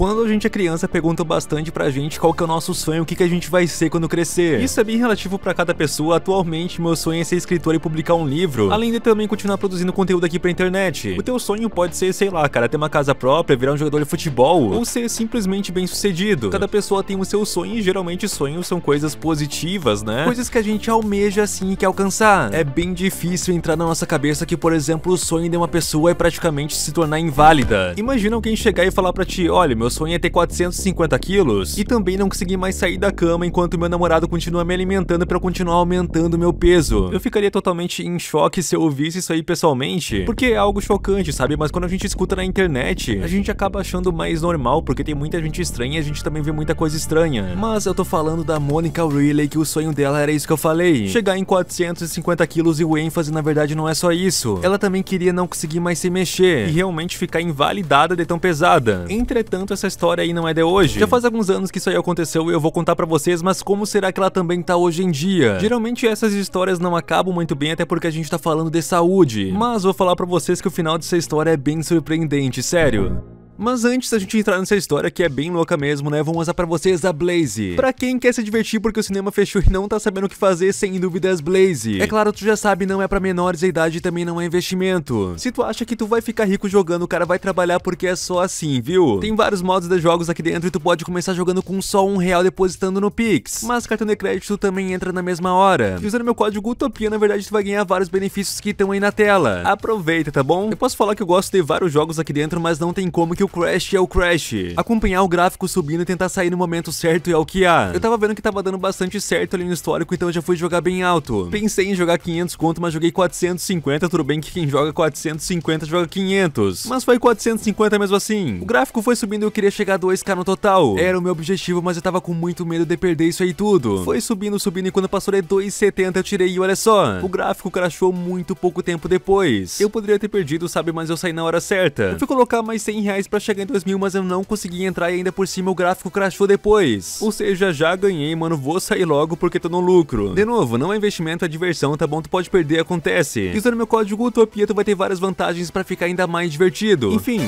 Quando a gente é criança, perguntam bastante pra gente qual que é o nosso sonho, o que, que a gente vai ser quando crescer. Isso é bem relativo para cada pessoa. Atualmente, meu sonho é ser escritor e publicar um livro, além de também continuar produzindo conteúdo aqui pra internet. O teu sonho pode ser, sei lá, cara, ter uma casa própria, virar um jogador de futebol, ou ser simplesmente bem sucedido. Cada pessoa tem o seu sonho e geralmente sonhos são coisas positivas, né? Coisas que a gente almeja assim e quer alcançar. É bem difícil entrar na nossa cabeça que, por exemplo, o sonho de uma pessoa é praticamente se tornar inválida. Imagina alguém chegar e falar pra ti, olha, meu sonho é ter 450 quilos e também não conseguir mais sair da cama enquanto meu namorado continua me alimentando para continuar aumentando meu peso. Eu ficaria totalmente em choque se eu ouvisse isso aí pessoalmente, porque é algo chocante, sabe? Mas quando a gente escuta na internet, a gente acaba achando mais normal, porque tem muita gente estranha e a gente também vê muita coisa estranha. Mas eu tô falando da Monica Riley, que o sonho dela era isso que eu falei. Chegar em 450 quilos e o ênfase na verdade não é só isso. Ela também queria não conseguir mais se mexer e realmente ficar invalidada de tão pesada. Entretanto, essa história aí não é de hoje. Já faz alguns anos que isso aí aconteceu e eu vou contar pra vocês, mas como será que ela também tá hoje em dia? Geralmente essas histórias não acabam muito bem, até porque a gente tá falando de saúde. Mas vou falar pra vocês que o final dessa história é bem surpreendente, sério. Mas antes da gente entrar nessa história que é bem louca mesmo, né, vou mostrar pra vocês a Blaze. Pra quem quer se divertir porque o cinema fechou e não tá sabendo o que fazer, sem dúvidas, Blaze. É claro, tu já sabe, não é pra menores a idade e também não é investimento. Se tu acha que tu vai ficar rico jogando, o cara vai trabalhar porque é só assim, viu? Tem vários modos de jogos aqui dentro e tu pode começar jogando com só um real depositando no Pix. Mas cartão de crédito também entra na mesma hora. E usando meu código Utopia, na verdade, tu vai ganhar vários benefícios que estão aí na tela. Aproveita, tá bom? Eu posso falar que eu gosto de vários jogos aqui dentro, mas não tem como que eu crash é o crash. Acompanhar o gráfico subindo e tentar sair no momento certo é o que há. Eu tava vendo que tava dando bastante certo ali no histórico, então eu já fui jogar bem alto. Pensei em jogar 500 conto, mas joguei 450, tudo bem que quem joga 450 joga 500. Mas foi 450 mesmo assim. O gráfico foi subindo e eu queria chegar a 2k no total. Era o meu objetivo, mas eu tava com muito medo de perder isso aí tudo. Foi subindo, subindo e quando passou de 2,70 eu tirei e olha só. O gráfico crashou muito pouco tempo depois. Eu poderia ter perdido, sabe, mas eu saí na hora certa. Eu fui colocar mais 100 reais pra chegar em 2000, mas eu não consegui entrar e ainda por cima o gráfico crashou depois. Ou seja, já ganhei, mano, vou sair logo porque tô no lucro. De novo, não é investimento, é diversão, tá bom? Tu pode perder, acontece. E usando meu código Utopia, tu vai ter várias vantagens pra ficar ainda mais divertido. Enfim,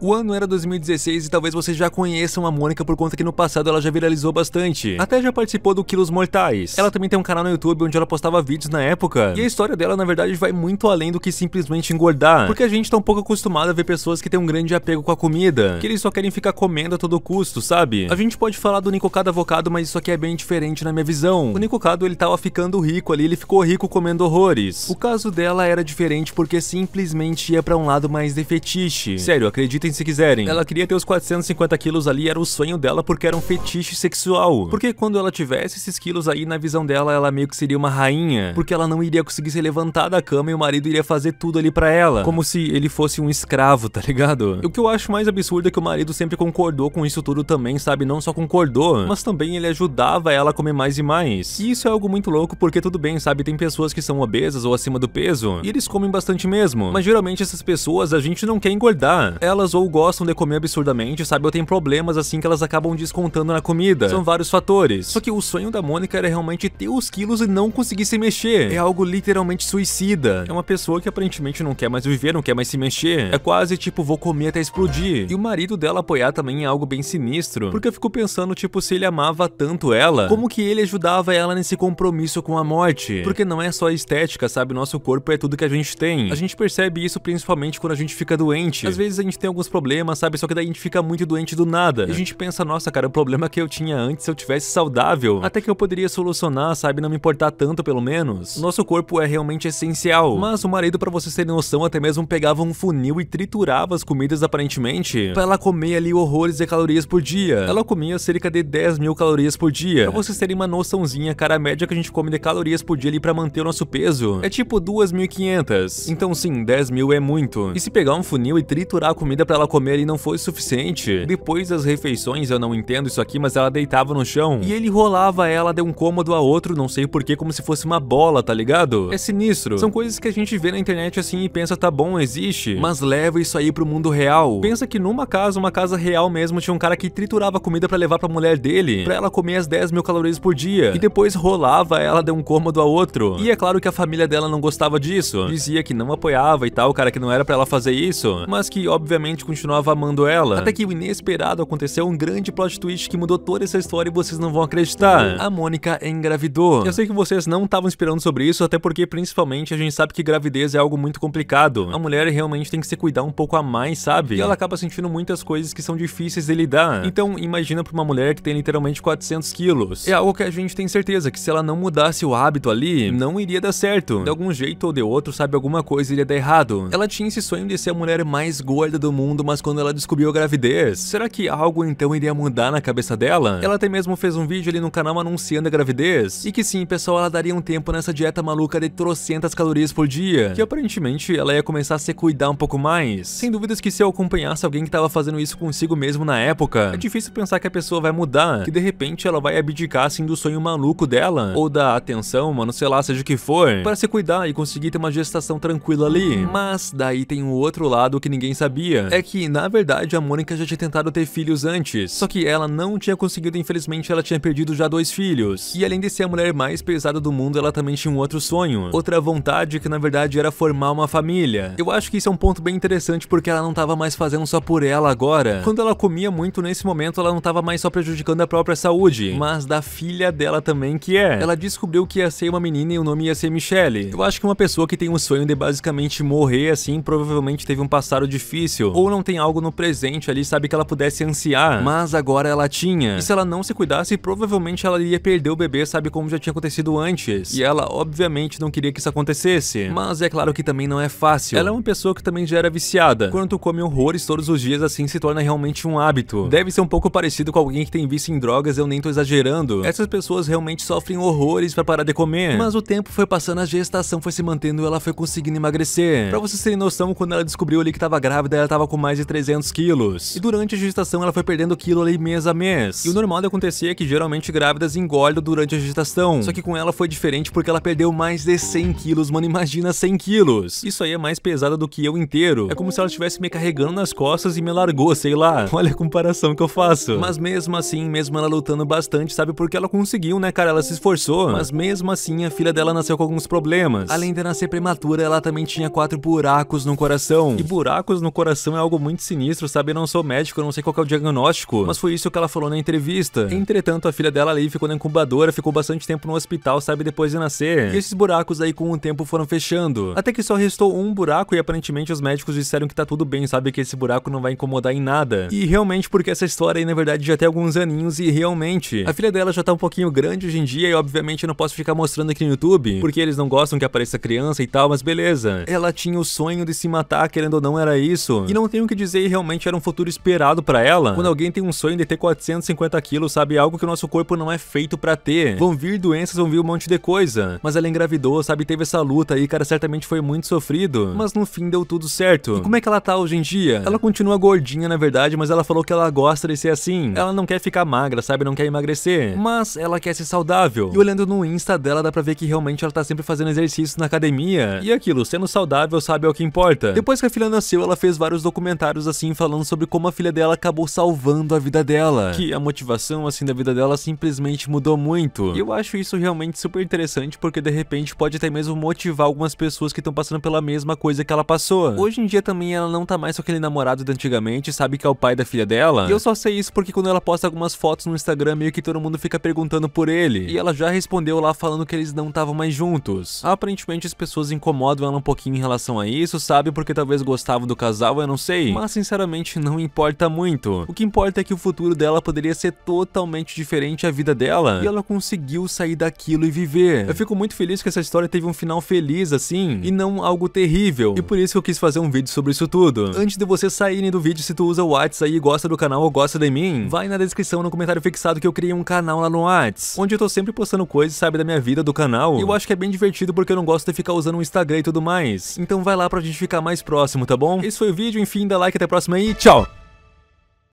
o ano era 2016 e talvez vocês já conheçam a Mônica por conta que no passado ela já viralizou bastante. Até já participou do Quilos Mortais. Ela também tem um canal no YouTube onde ela postava vídeos na época. E a história dela, na verdade, vai muito além do que simplesmente engordar. Porque a gente tá um pouco acostumado a ver pessoas que têm um grande apego com a comida. Que eles só querem ficar comendo a todo custo, sabe? A gente pode falar do Nicocado Avocado, mas isso aqui é bem diferente na minha visão. O Nicocado, ele tava ficando rico ali, ele ficou rico comendo horrores. O caso dela era diferente porque simplesmente ia para um lado mais de fetiche. Sério, acredita se quiserem. Ela queria ter os 450 quilos ali, era o sonho dela porque era um fetiche sexual. Porque quando ela tivesse esses quilos aí, na visão dela, ela meio que seria uma rainha. Porque ela não iria conseguir se levantar da cama e o marido iria fazer tudo ali pra ela. Como se ele fosse um escravo, tá ligado? O que eu acho mais absurdo é que o marido sempre concordou com isso tudo também, sabe? Não só concordou, mas também ele ajudava ela a comer mais e mais. E isso é algo muito louco porque tudo bem, sabe? Tem pessoas que são obesas ou acima do peso e eles comem bastante mesmo. Mas geralmente essas pessoas a gente não quer engordar. Elas ou gostam de comer absurdamente, sabe, ou tem problemas assim que elas acabam descontando na comida. São vários fatores. Só que o sonho da Mônica era realmente ter os quilos e não conseguir se mexer. É algo literalmente suicida. É uma pessoa que aparentemente não quer mais viver, não quer mais se mexer. É quase tipo, vou comer até explodir. E o marido dela apoiar também é algo bem sinistro, porque eu fico pensando, tipo, se ele amava tanto ela, como que ele ajudava ela nesse compromisso com a morte? Porque não é só estética, sabe? Nosso corpo é tudo que a gente tem. A gente percebe isso principalmente quando a gente fica doente. Às vezes a gente tem alguns dos problemas, sabe? Só que daí a gente fica muito doente do nada. Né? E a gente pensa, nossa, cara, o problema que eu tinha antes, se eu tivesse saudável, até que eu poderia solucionar, sabe? Não me importar tanto, pelo menos. Nosso corpo é realmente essencial. Mas o marido, para vocês terem noção, até mesmo pegava um funil e triturava as comidas, aparentemente, pra ela comer ali horrores de calorias por dia. Ela comia cerca de 10 mil calorias por dia. Pra vocês terem uma noçãozinha, cara, a média que a gente come de calorias por dia ali pra manter o nosso peso é tipo 2.500. Então sim, 10 mil é muito. E se pegar um funil e triturar a comida pra ela comer e não foi suficiente. Depois das refeições, eu não entendo isso aqui, mas ela deitava no chão. E ele rolava ela de um cômodo a outro, não sei porquê, como se fosse uma bola, tá ligado? É sinistro. São coisas que a gente vê na internet assim e pensa, tá bom, existe. Mas leva isso aí pro mundo real. Pensa que numa casa, uma casa real mesmo, tinha um cara que triturava comida para levar pra mulher dele, pra ela comer as 10 mil calorias por dia. E depois rolava ela de um cômodo a outro. E é claro que a família dela não gostava disso. Dizia que não apoiava e tal, cara, que não era para ela fazer isso. Mas que, obviamente, continuava amando ela. Até que o inesperado aconteceu um grande plot twist que mudou toda essa história e vocês não vão acreditar. Hum. A Mônica engravidou. Eu sei que vocês não estavam esperando sobre isso, até porque principalmente a gente sabe que gravidez é algo muito complicado. A mulher realmente tem que se cuidar um pouco a mais, sabe? E ela acaba sentindo muitas coisas que são difíceis de lidar. Então imagina pra uma mulher que tem literalmente 400 quilos. É algo que a gente tem certeza que se ela não mudasse o hábito ali, não iria dar certo. De algum jeito ou de outro, sabe, alguma coisa iria dar errado. Ela tinha esse sonho de ser a mulher mais gorda do mundo mundo, mas quando ela descobriu a gravidez. Será que algo então iria mudar na cabeça dela? Ela até mesmo fez um vídeo ali no canal anunciando a gravidez. E que sim, pessoal, ela daria um tempo nessa dieta maluca de trocentas calorias por dia. Que aparentemente ela ia começar a se cuidar um pouco mais. Sem dúvidas que se eu acompanhasse alguém que tava fazendo isso consigo mesmo na época, é difícil pensar que a pessoa vai mudar. Que de repente ela vai abdicar assim do sonho maluco dela. Ou da atenção, mano, sei lá, seja o que for. Para se cuidar e conseguir ter uma gestação tranquila ali. Mas daí tem o um outro lado que ninguém sabia. É que, na verdade, a Mônica já tinha tentado ter filhos antes, só que ela não tinha conseguido, infelizmente, ela tinha perdido já dois filhos. E além de ser a mulher mais pesada do mundo, ela também tinha um outro sonho, outra vontade que, na verdade, era formar uma família. Eu acho que isso é um ponto bem interessante porque ela não estava mais fazendo só por ela agora. Quando ela comia muito nesse momento, ela não estava mais só prejudicando a própria saúde, mas da filha dela também, que é. Ela descobriu que ia ser uma menina e o nome ia ser Michelle. Eu acho que uma pessoa que tem um sonho de basicamente morrer assim, provavelmente teve um passado difícil, ou ou não tem algo no presente ali, sabe, que ela pudesse ansiar, mas agora ela tinha. E se ela não se cuidasse, provavelmente ela iria perder o bebê, sabe, como já tinha acontecido antes. E ela, obviamente, não queria que isso acontecesse. Mas é claro que também não é fácil. Ela é uma pessoa que também já era viciada. Quando tu come horrores todos os dias, assim se torna realmente um hábito. Deve ser um pouco parecido com alguém que tem vício em drogas, eu nem tô exagerando. Essas pessoas realmente sofrem horrores para parar de comer. Mas o tempo foi passando, a gestação foi se mantendo e ela foi conseguindo emagrecer. Pra vocês terem noção, quando ela descobriu ali que tava grávida, ela tava com pouco mais de 300 quilos. E durante a gestação ela foi perdendo quilo ali mês a mês. E o normal de acontecer é que geralmente grávidas engordam durante a gestação. Só que com ela foi diferente porque ela perdeu mais de 100 quilos, mano, imagina 100 quilos. Isso aí é mais pesada do que eu inteiro. É como se ela estivesse me carregando nas costas e me largou, sei lá. Olha a comparação que eu faço. Mas mesmo assim, mesmo ela lutando bastante, sabe? Porque ela conseguiu, né, cara? Ela se esforçou. Mas mesmo assim, a filha dela nasceu com alguns problemas. Além de nascer prematura, ela também tinha quatro buracos no coração. E buracos no coração é algo muito sinistro, sabe? Eu não sou médico, não sei qual é o diagnóstico. Mas foi isso que ela falou na entrevista. Entretanto, a filha dela ali ficou na incubadora, ficou bastante tempo no hospital, sabe? Depois de nascer. E esses buracos aí com o tempo foram fechando. Até que só restou um buraco e aparentemente os médicos disseram que tá tudo bem, sabe? Que esse buraco não vai incomodar em nada. E realmente porque essa história aí, na verdade, já tem alguns aninhos e realmente. A filha dela já tá um pouquinho grande hoje em dia e obviamente eu não posso ficar mostrando aqui no YouTube. Porque eles não gostam que apareça criança e tal, mas beleza. Ela tinha o sonho de se matar, querendo ou não, era isso. E não tem tenho que dizer realmente era um futuro esperado para ela. Quando alguém tem um sonho de ter 450 quilos, sabe, é algo que o nosso corpo não é feito para ter. Vão vir doenças, vão vir um monte de coisa. Mas ela engravidou, sabe, teve essa luta aí, cara, certamente foi muito sofrido. Mas no fim deu tudo certo. E como é que ela tá hoje em dia? Ela continua gordinha, na verdade, mas ela falou que ela gosta de ser assim. Ela não quer ficar magra, sabe, não quer emagrecer. Mas ela quer ser saudável. E olhando no Insta dela, dá pra ver que realmente ela tá sempre fazendo exercícios na academia. E aquilo, sendo saudável, sabe, é o que importa. Depois que a filha nasceu, ela fez vários documentos comentários assim falando sobre como a filha dela acabou salvando a vida dela, que a motivação assim da vida dela simplesmente mudou muito. E eu acho isso realmente super interessante porque de repente pode até mesmo motivar algumas pessoas que estão passando pela mesma coisa que ela passou. Hoje em dia também ela não tá mais com aquele namorado de antigamente, sabe que é o pai da filha dela? E eu só sei isso porque quando ela posta algumas fotos no Instagram meio que todo mundo fica perguntando por ele. E ela já respondeu lá falando que eles não estavam mais juntos. Aparentemente as pessoas incomodam ela um pouquinho em relação a isso, sabe? Porque talvez gostavam do casal, eu não sei sei, mas sinceramente não importa muito. O que importa é que o futuro dela poderia ser totalmente diferente à vida dela, e ela conseguiu sair daquilo e viver. Eu fico muito feliz que essa história teve um final feliz assim, e não algo terrível, e por isso que eu quis fazer um vídeo sobre isso tudo. Antes de vocês saírem do vídeo, se tu usa o Whats aí e gosta do canal ou gosta de mim, vai na descrição, no comentário fixado que eu criei um canal lá no Whats, onde eu tô sempre postando coisas, sabe, da minha vida, do canal, e eu acho que é bem divertido porque eu não gosto de ficar usando o Instagram e tudo mais. Então vai lá pra gente ficar mais próximo, tá bom? Esse foi o vídeo, enfim, Dê like, até a próxima e tchau!